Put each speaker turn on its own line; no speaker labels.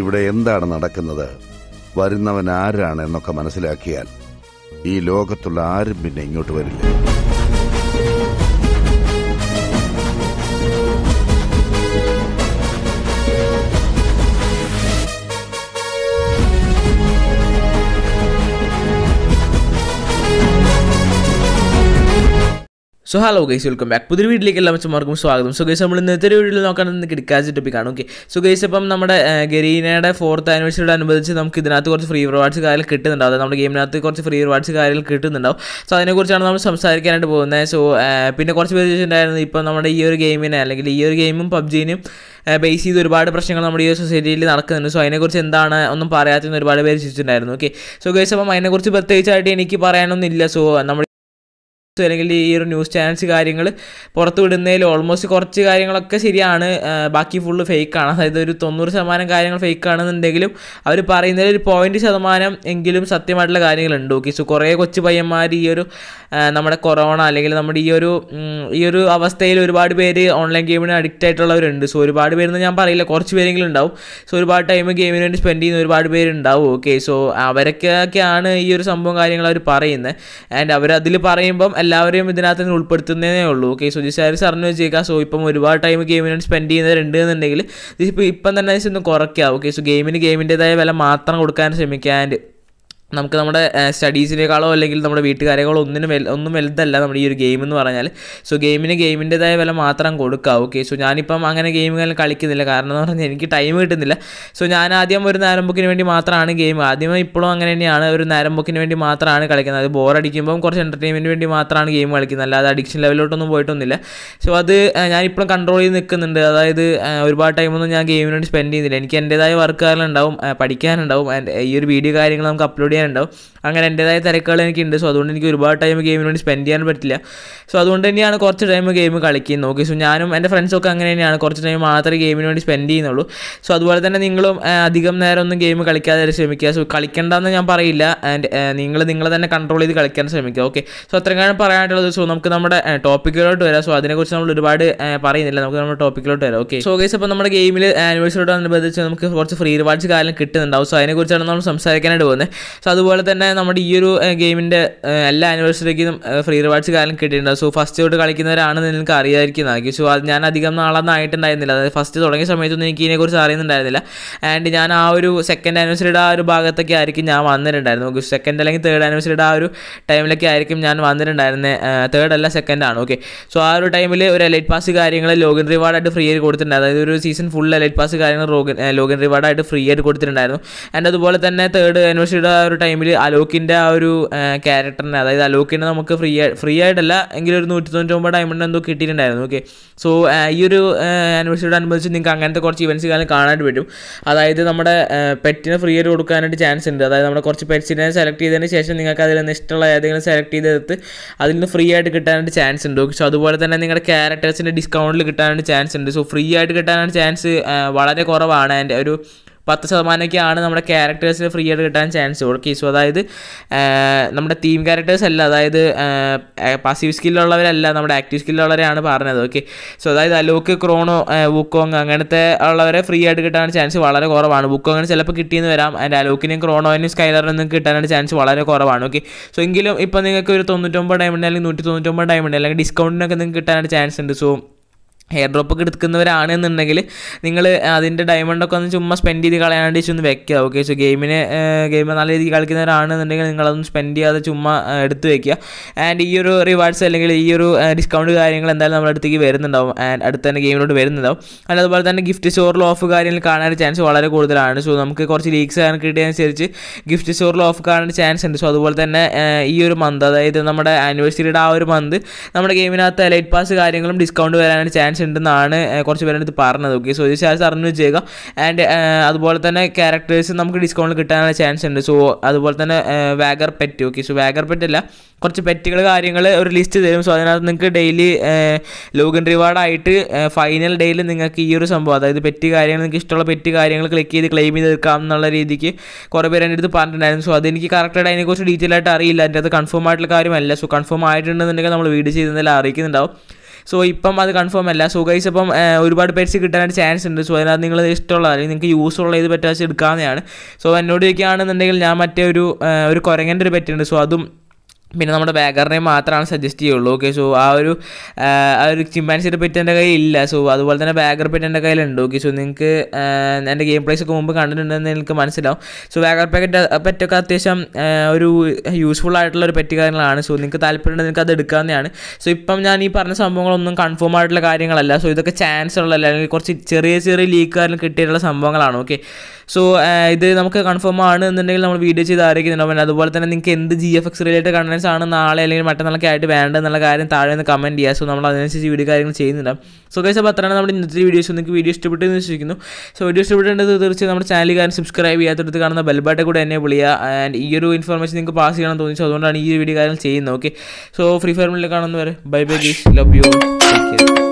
ഇവിടെ എന്താണ് നടക്കുന്നത് വരുന്നവൻ ആരാണ് എന്നൊക്കെ മനസ്സിലാക്കിയാൽ ഈ ലോകത്തുള്ള ആരും പിന്നെ ഇങ്ങോട്ട് വരില്ല so hello guys welcome back പുതിയ വീട്ടിലേക്ക് എല്ലാ മാർക്കും സ്വാഗതം സോ ഗൈസ് നമ്മൾ ഇന്നത്തെ ഒരു വീഡിയോയിൽ നോക്കാൻ കിടക്കാച്ച ടോപ്പിക്കാണ് ഓക്കെ സോ ഗൈസ് അപ്പം നമ്മുടെ ഗരീനയുടെ ഫോർത്ത് ആനിവേഴ്സറിയുടെ അനുബന്ധിച്ച് നമുക്ക് ഇതിനകത്ത് കുറച്ച് ഫ്രീ റിവാർഡ്സ് കാര്യങ്ങൾ കിട്ടുന്നുണ്ടാവും അതായത് നമ്മുടെ ഗെയിമിനകത്ത് കുറച്ച് ഫ്രീ റിവാർഡ്സ് കാര്യങ്ങൾ കിട്ടുന്നുണ്ടാവും സോ അതിനെക്കുറിച്ചാണ് നമ്മൾ സംസാരിക്കാനായിട്ട് പോകുന്നത് സോ പിന്നെ കുറച്ച് പേര് ചോദിച്ചിട്ടുണ്ടായിരുന്നു ഇപ്പം നമ്മുടെ ഈ ഒരു ഗെയിമിനെ അല്ലെങ്കിൽ ഈ ഒരു ഗെയിമും പബ്ജിനും ബേസ് ചെയ്ത് ഒരുപാട് പ്രശ്നങ്ങൾ നമ്മുടെ ഈ സൊസൈറ്റിയിൽ നടക്കുന്നുണ്ട് സോ അതിനെക്കുറിച്ച് എന്താണ് ഒന്നും പറയാത്തതെന്ന് ഒരുപാട് പേര് ചോദിച്ചിട്ടുണ്ടായിരുന്നു ഓക്കെ സോ ഗൈസ് അപ്പം അതിനെക്കുറിച്ച് പ്രത്യേകിച്ചായിട്ട് എനിക്ക് പറയാനൊന്നുമില്ല സോ നമ്മൾ അല്ലെങ്കിൽ ഈ ഒരു ന്യൂസ് ചാനൽസ് കാര്യങ്ങൾ പുറത്ത് വിടുന്നതിൽ ഓൾമോസ്റ്റ് കുറച്ച് കാര്യങ്ങളൊക്കെ ശരിയാണ് ബാക്കി ഫുള്ള് ഫേക്കാണ് അതായത് ഒരു തൊണ്ണൂറ് ശതമാനം കാര്യങ്ങൾ ഫേക്കാണെന്നുണ്ടെങ്കിലും അവർ പറയുന്നതിൽ ഒരു പോയിൻറ്റ് ശതമാനം എങ്കിലും സത്യമായിട്ടുള്ള കാര്യങ്ങളുണ്ട് ഓക്കെ സോ കുറേ കൊച്ചു പയ്യന്മാർ ഈ ഒരു നമ്മുടെ കൊറോണ അല്ലെങ്കിൽ നമ്മുടെ ഈ ഒരു ഈ ഒരു അവസ്ഥയിൽ ഒരുപാട് പേര് ഓൺലൈൻ ഗെയിമിന് അഡിക്റ്റ് ആയിട്ടുള്ളവരുണ്ട് സോ ഒരുപാട് പേരെന്ന് ഞാൻ പറയില്ല കുറച്ച് പേരെങ്കിലും ഉണ്ടാവും സോ ഒരുപാട് ടൈം ഗെയിമിന് വേണ്ടി സ്പെൻഡ് ചെയ്യുന്ന ഒരുപാട് പേരുണ്ടാവും ഓക്കെ സോ അവരൊക്കെയാണ് ഈ ഒരു സംഭവം കാര്യങ്ങൾ അവർ പറയുന്നത് ആൻഡ് അവരതിൽ പറയുമ്പം എല്ലാവരെയും ഇതിനകത്ത് ഉൾപ്പെടുത്തുന്നതേ ഉള്ളൂ ഓക്കെ സുജിസാരി സാറിന് വെച്ചേക്കാം സോ ഇപ്പം ഒരുപാട് ടൈം ഗെയിമിന് സ്പെൻഡ് ചെയ്യുന്നവരുണ്ട് എന്നുണ്ടെങ്കിൽ ഇതിപ്പോൾ ഇപ്പം തന്നെ ഒന്ന് കുറയ്ക്കുക ഓക്കെ സോ ഗെയിമിന് ഗെയിമിൻ്റെതായ വില മാത്രം കൊടുക്കാൻ ശ്രമിക്കാൻ ആൻഡ് നമുക്ക് നമ്മുടെ സ്റ്റഡീസിനേക്കാളോ അല്ലെങ്കിൽ നമ്മുടെ വീട്ടുകാരേക്കാളോ ഒന്നിനും വെൽ ഒന്നും വലുതല്ല നമ്മുടെ ഈ ഒരു ഗെയിം എന്ന് പറഞ്ഞാൽ സോ ഗെയിമിന് ഗെയിമിൻ്റെതായ വില മാത്രം കൊടുക്കുക ഓക്കെ സോ ഞാനിപ്പം അങ്ങനെ ഗെയിമുകൾ കളിക്കുന്നില്ല കാരണം എന്ന് പറഞ്ഞാൽ എനിക്ക് ടൈം കിട്ടുന്നില്ല സോ ഞാൻ ആദ്യം ഒരു നേരമ്പൊക്കിന് വേണ്ടി മാത്രമാണ് ഗെയിം ആദ്യം ഇപ്പോഴും അങ്ങനെ തന്നെയാണ് ഒരു നേരമ്പൊക്കിന് വേണ്ടി മാത്രമാണ് കളിക്കുന്നത് അത് ബോറടിക്കുമ്പം കുറച്ച് എൻ്റർടൈൻമെൻറ്റ് വേണ്ടി മാത്രമാണ് ഗെയിം കളിക്കുന്നത് അല്ലാതെ അഡിക്ഷൻ ലെവലിലോട്ടൊന്നും പോയിട്ടൊന്നുമില്ല സോ അത് ഞാനിപ്പോഴും കൺട്രോൾ ചെയ്ത് നിൽക്കുന്നുണ്ട് അതായത് ഒരുപാട് ടൈമൊന്നും ഞാൻ ഗെയിമിന് വേണ്ടി സ്പെൻഡ് ചെയ്യുന്നില്ല എനിക്ക് എൻ്റെതായ വർക്ക് പഠിക്കാനുണ്ടാവും ഈ ഒരു വീഡിയോ കാര്യങ്ങൾ നമുക്ക് അപ്ലോഡ് ചെയ്യാനുണ്ടാവും അങ്ങനെ എൻ്റേതായ തിരക്കുകൾ എനിക്കുണ്ട് സോ അതുകൊണ്ട് എനിക്ക് ഒരുപാട് ടൈം ഗെയിമിന് വേണ്ടി സ്പെൻഡ് ചെയ്യാൻ പറ്റില്ല സോ അതുകൊണ്ട് തന്നെയാണ് കുറച്ച് ടൈം ഗെയിം കളിക്കുന്നത് ഓക്കെ സോ ഞാനും എൻ്റെ ഫ്രണ്ട്സൊക്കെ അങ്ങനെ തന്നെയാണ് കുറച്ച് ടൈം മാത്രമേ ഗെയിമിന് വേണ്ടി സ്പെൻഡ് ചെയ്യുന്നുള്ളൂ സോ അതുപോലെ തന്നെ നിങ്ങളും അധികം നേരം ഒന്നും ഗെയിം കളിക്കാതെ ശ്രമിക്കുക സോ കളിക്കേണ്ടെന്ന് ഞാൻ പറയില്ല ആൻഡ് നിങ്ങൾ നിങ്ങൾ തന്നെ കൺട്രോൾ ചെയ്ത് കളിക്കാൻ ശ്രമിക്കുക ഓക്കെ സോ അത്രയും കാര്യം സോ നമുക്ക് നമ്മുടെ ടോപ്പിക്കിലോട്ട് വരാം സോ അതിനെക്കുറിച്ച് നമ്മൾ ഒരുപാട് പറയുന്നില്ല നമുക്ക് നമ്മുടെ ടോപ്പിക്കിലോട്ട് വരാം ഓക്കെ സോ ഗൈസ് അപ്പോൾ നമ്മുടെ ഗെയിമിൽ ആനിവേഴ്സറിയോട് അനുബന്ധിച്ച് നമുക്ക് കുറച്ച് ഫ്രീ റിവാർഡ്സ് കാര്യം കിട്ടുന്നുണ്ടാവും സോ അതിനെക്കുറിച്ചാണ് നമ്മൾ സംസാരിക്കാനായിട്ട് പോകുന്നത് സോ അതുപോലെ തന്നെ നമ്മുടെ ഈ ഒരു ഗെയിമിൻ്റെ എല്ലാ ആനിവേഴ്സറിക്കും ഫ്രീ റിവാർഡ്സ് കാര്യം കിട്ടിയിട്ടുണ്ട് സോ ഫസ്റ്റ് തൊട്ട് കളിക്കുന്നവരാണ് നിങ്ങൾക്ക് അറിയാതിരിക്കുന്നത് സോ അത് ഞാൻ അധികം നാളൊന്നും ആയിട്ടുണ്ടായിരുന്നില്ല അതായത് ഫസ്റ്റ് തുടങ്ങിയ സമയത്തൊന്നും എനിക്ക് ഇതിനെക്കുറിച്ച് അറിയുന്നുണ്ടായിരുന്നില്ല ആൻഡ് ഞാൻ ആ ഒരു സെക്കൻഡ് ആനിവേഴ്സറിയുടെ ആ ഒരു ഭാഗത്തൊക്കെ ആയിരിക്കും ഞാൻ വന്നിട്ടുണ്ടായിരുന്നു ഓക്കെ സെക്കൻഡ് അല്ലെങ്കിൽ തേർഡ് ആനിവേഴ്സറിയുടെ ആ ഒരു ടൈമിലൊക്കെ ആയിരിക്കും ഞാൻ വന്നിട്ടുണ്ടായിരുന്നത് തേർഡ് അല്ല സെക്കൻഡാണ് ഓക്കെ സോ ആ ഒരു ടൈമിൽ ഒരു എലൈറ്റ് പാസ് കാര്യങ്ങൾ ലോഗിൻ റിവാർഡായിട്ട് ഫ്രീ ആയിട്ട് കൊടുത്തിട്ടുണ്ട് അതായത് ഒരു സീസൺ ഫുൾ എലൈറ്റ് പാസ് കാര്യങ്ങൾ ലോഗിൻ റിവാർഡായിട്ട് ഫ്രീ ആയിട്ട് കൊടുത്തിട്ടുണ്ടായിരുന്നു ആൻഡ് അതുപോലെ തന്നെ തേർഡ് ആനിവേഴ്സറിയുടെ ആ ഒരു ഒരു ടൈമിൽ അലോക്കിൻ്റെ ആ ഒരു ക്യാരക്ടറിനെ അതായത് അലോക്കിനെ നമുക്ക് ഫ്രീ ഫ്രീ ആയിട്ടല്ല എങ്കിലും ഒരു നൂറ്റി ഒമ്പത് ഡയമണ്ട് എന്തോ കിട്ടിയിട്ടുണ്ടായിരുന്നു ഓക്കെ സോ ഈ ഒരു ആനിവേഴ്സറിയോട് അനുബന്ധിച്ച് നിങ്ങൾക്ക് അങ്ങനത്തെ കുറച്ച് ഇവൻസ് കാലം കാണാനായിട്ട് പറ്റും അതായത് നമ്മുടെ പെറ്റിനെ ഫ്രീ ആയിട്ട് കൊടുക്കാനായിട്ട് ചാൻസ് ഉണ്ട് അതായത് നമ്മുടെ കുറച്ച് പെറ്റ്സിനെ സെലക്ട് ചെയ്തതിന് ശേഷം നിങ്ങൾക്ക് അതിൽ നിന്ന് ഇഷ്ടമുള്ള ഏതെങ്കിലും സെലക്ട് ചെയ്തെടുത്ത് അതിൽ നിന്ന് ഫ്രീ ആയിട്ട് കിട്ടാനായിട്ട് ചാൻസ് ഉണ്ട് സോ അതുപോലെ തന്നെ നിങ്ങളുടെ ക്യാരക്ടേഴ്സിൻ്റെ ഡിസ്കൗണ്ടിൽ കിട്ടാനായിട്ട് ചാൻസ് ഉണ്ട് സോ ഫ്രീ ആയിട്ട് കിട്ടാനായിട്ട് ചാൻസ് വളരെ കുറവാണ് എൻ്റെ ഒരു പത്ത് ശതമാനമൊക്കെയാണ് നമ്മുടെ ക്യാരക്ടേഴ്സിന് ഫ്രീ ആയിട്ട് കിട്ടാൻ ചാൻസ് ഓക്കെ സോ അതായത് നമ്മുടെ തീം ക്യാരക്ടേഴ്സ് അല്ല അതായത് പാസീവ് സ്കില്ലുള്ളവരല്ല നമ്മുടെ ആക്റ്റീവ് സ്കില്ലുള്ളവരെയാണ് പറഞ്ഞത് ഓക്കെ സോ അതായത് അലോക്ക് ക്രോണോ വുക്കോങ് അങ്ങനത്തെ ഉള്ളവരെ ഫ്രീ ആയിട്ട് കിട്ടാൻ ചാൻസ് വളരെ കുറവാണ് വുക്കോങ്ങിന് ചിലപ്പോൾ കിട്ടിയെന്ന് വരാം അതിൻ്റെ അലോക്കിനെയും ക്രോണോനെയും സ്കൈലറിനും കിട്ടാനുള്ള ചാൻസ് വളരെ കുറവാണ് ഓക്കെ സോ എങ്കിലും ഇപ്പോൾ നിങ്ങൾക്ക് ഒരു തൊണ്ണൂറ്റൊമ്പത് ഡയമണ്ട് അല്ലെങ്കിൽ നൂറ്റി തൊണ്ണൂറ്റൊമ്പത് ഡയമണ്ട് അല്ലെങ്കിൽ ഡിസ്കൗണ്ടിനൊക്കെ നിങ്ങൾക്ക് കിട്ടാനുള്ള ചാൻസ് ഉണ്ട് സോ ഹെയർ ഡ്രോപ്പ് ഒക്കെ എടുക്കുന്നവരാണ് എന്നുണ്ടെങ്കിൽ നിങ്ങൾ അതിൻ്റെ ഡയമണ്ടൊക്കെ ഒന്ന് ചുമ്മാ സ്പെൻഡ് ചെയ്ത് കളയാണ്ട് ഒന്ന് വെക്കുക ഓക്കെ സോ ഗെയിമിനെ ഗെയിം നല്ല രീതിയിൽ കളിക്കുന്നവരാണെന്നുണ്ടെങ്കിൽ നിങ്ങളതൊന്ന് സ്പെൻഡ് ചെയ്യാതെ ചുമ്മാ എടുത്ത് വെക്കുക ആൻഡ് ഈ ഒരു റിവാർഡ്സ് അല്ലെങ്കിൽ ഈ ഒരു ഡിസ്കൗണ്ട് കാര്യങ്ങൾ എന്തായാലും നമ്മുടെ അടുത്തേക്ക് വരുന്നുണ്ടാവും ആൻഡ് അടുത്ത് തന്നെ ഗെയിമിലോട്ട് വരുന്നുണ്ടാവും അല്ല അതുപോലെ തന്നെ ഗിഫ്റ്റ് സ്റ്റോറിൽ ഓഫ് കാര്യങ്ങൾ കാണാൻ ചാൻസ് വളരെ കൂടുതലാണ് സോ നമുക്ക് കുറച്ച് ലീക്സ് കാണാൻ കിട്ടിയതനുസരിച്ച് ഗിഫ്റ്റ് സ്റ്റോറിൽ ഓഫ് കാണാൻ ചാൻസ് ഉണ്ട് സോ അതുപോലെ തന്നെ ഈ ഒരു മന്ത് അതായത് നമ്മുടെ ആനിവേഴ്സറിയുടെ ആ ഒരു മന്ത് നമ്മുടെ ഗെയിമിനകത്ത് ലൈറ്റ് പാസ് കാര്യങ്ങളും ഡിസ്കൗണ്ട് വരാനാണ് ചാൻസ് ചാൻസ് ഉണ്ടെന്നാണ് കുറച്ച് പേരെടുത്ത് പറഞ്ഞത് ഓക്കെ സോ ഒരു ചാൻസ് അറിഞ്ഞു ചെയ്യുക ആൻഡ് അതുപോലെ തന്നെ ക്യാരക്ടേഴ്സ് നമുക്ക് ഡിസ്കൗണ്ട് കിട്ടാനുള്ള ചാൻസ് ഉണ്ട് സോ അതുപോലെ തന്നെ വാഗർ പെറ്റ് ഓക്കെ സോ വാഗർ പെറ്റ് അല്ല കുറച്ച് പെറ്റുകൾ കാര്യങ്ങൾ ഒരു ലിസ്റ്റ് തരും സോ അതിനകത്ത് നിങ്ങൾക്ക് ഡെയിലി ലോഗിൻ റിവാർഡായിട്ട് ഫൈനൽ ഡേയിൽ നിങ്ങൾക്ക് ഈ ഒരു സംഭവം അതായത് പെറ്റ് കാര്യങ്ങൾ നിങ്ങൾക്ക് ഇഷ്ടമുള്ള പെറ്റ് കാര്യങ്ങൾ ക്ലിക്ക് ചെയ്ത് ക്ലെയിം ചെയ്ത് എടുക്കാം എന്നുള്ള രീതിക്ക് കുറേ പേര് എൻ്റെ അടുത്ത് പറഞ്ഞിട്ടുണ്ടായിരുന്നു സോ അതെനിക്ക് കറക്റ്റായിട്ട് അതിനെക്കുറിച്ച് ഡീറ്റെയിൽ ആയിട്ട് അറിയില്ല അതിൻ്റെ അത് കൺഫേം ആയിട്ടുള്ള കാര്യമല്ല സോ കൺഫേം ആയിട്ടുണ്ടെന്നുണ്ടെങ്കിൽ നമ്മൾ വീഡിയോ ചെയ്യുന്നതിൽ അറിയിക്കുന്നുണ്ടാവും സോ ഇപ്പം അത് കൺഫേം അല്ല സോ ഗൈസ് ഇപ്പം ഒരുപാട് പേർസ് കിട്ടാനായിട്ട് ചാൻസ് ഉണ്ട് സോ അതിനകത്ത് നിങ്ങൾ ഇഷ്ടമുള്ള അല്ലെങ്കിൽ നിങ്ങൾക്ക് യൂസ് ഉള്ള ഏത് പറ്റാച്ച് എടുക്കാവുന്നതാണ് സോ എന്നോട് ചോദിക്കുകയാണെന്നുണ്ടെങ്കിൽ ഞാൻ മറ്റേ ഒരു ഒരു കുരങ്ങൻ്റെ ഒരു പറ്റുണ്ട് സോ അതും പിന്നെ നമ്മുടെ ബാഗറിനെ മാത്രമാണ് സജസ്റ്റ് ചെയ്യുള്ളൂ ഓക്കെ സോ ആ ഒരു ആ ഒരു ചിമ്പാൻസിയുടെ പെറ്റ് എൻ്റെ കയ്യിൽ ഇല്ല സോ അതുപോലെ തന്നെ ബാഗർ പെറ്റ് എൻ്റെ കയ്യിലുണ്ട് ഓക്കെ സോ നിങ്ങൾക്ക് എൻ്റെ ഗെയിം പ്ലേസ് ഒക്കെ മുമ്പ് കണ്ടിട്ടുണ്ടെന്ന് എനിക്ക് മനസ്സിലാവും സോ ബാഗർ പാക്കറ്റ് പെറ്റൊക്കെ അത്യാവശ്യം ഒരു യൂസ്ഫുൾ ആയിട്ടുള്ള ഒരു പെറ്റ് കാര്യങ്ങളാണ് സോ നിങ്ങൾക്ക് താല്പര്യമുണ്ടെങ്കിൽ നിങ്ങൾക്ക് അത് എടുക്കാവുന്നതാണ് സോ ഇപ്പം ഞാൻ ഈ പറഞ്ഞ സംഭവങ്ങളൊന്നും കൺഫേം ആയിട്ടുള്ള കാര്യങ്ങളല്ല സോ ഇതൊക്കെ ചാൻസ് ഉള്ളതല്ല അല്ലെങ്കിൽ കുറച്ച് ചെറിയ ചെറിയ ലീക്കുകാരിൽ കിട്ടിയിട്ടുള്ള സംഭവങ്ങളാണ് ഓക്കെ സോ ഇത് നമുക്ക് കൺഫേം ആണ് എന്നുണ്ടെങ്കിൽ നമ്മൾ വീഡിയോ ചെയ്ത് ആരോഗ്യം അതുപോലെ തന്നെ നിങ്ങൾക്ക് എന്ത് ജി എഫ് എക്സ് റിലേറ്റഡ് കാണാൻ ഫൈനൽസ് ആണ് നാളെ അല്ലെങ്കിൽ മറ്റന്നാളൊക്കെ ആയിട്ട് എന്നുള്ള കാര്യം താഴെ നിന്ന് കമൻറ്റ് ചെയ്യുക സോ നമ്മൾ അതിനനുസരിച്ച് വീഡിയോ കാര്യങ്ങൾ ചെയ്യുന്നില്ല സോ കൈസ് അപ്പോൾ അത്രയാണ് നമ്മുടെ ഇന്നത്തെ വീഡിയോസ് നിങ്ങൾക്ക് വീഡിയോ ഇഷ്ടപ്പെട്ടു എന്ന് വിശ്വസിക്കുന്നു സോ വീഡിയോ ഇഷ്ടപ്പെട്ടിട്ടുണ്ടെങ്കിൽ തീർച്ചയായും നമ്മുടെ ചാനൽ കാരണം സബ്സ്ക്രൈബ് ചെയ്യാത്തടുത്ത് കാണുന്ന ബെൽബാട്ടെ കൂടെ എന്നെ വിളിക്കുക ആൻഡ് ഈ ഒരു ഇൻഫർമേഷൻ നിങ്ങൾക്ക് പാസ് ചെയ്യണം തോന്നി അതുകൊണ്ടാണ് ഈ വീഡിയോ കാര്യങ്ങൾ ചെയ്യുന്നത് ഓക്കെ സോ ഫ്രീ ഫയർ മില്ലിൽ കാണുന്നവരെ bye bye guys love you take care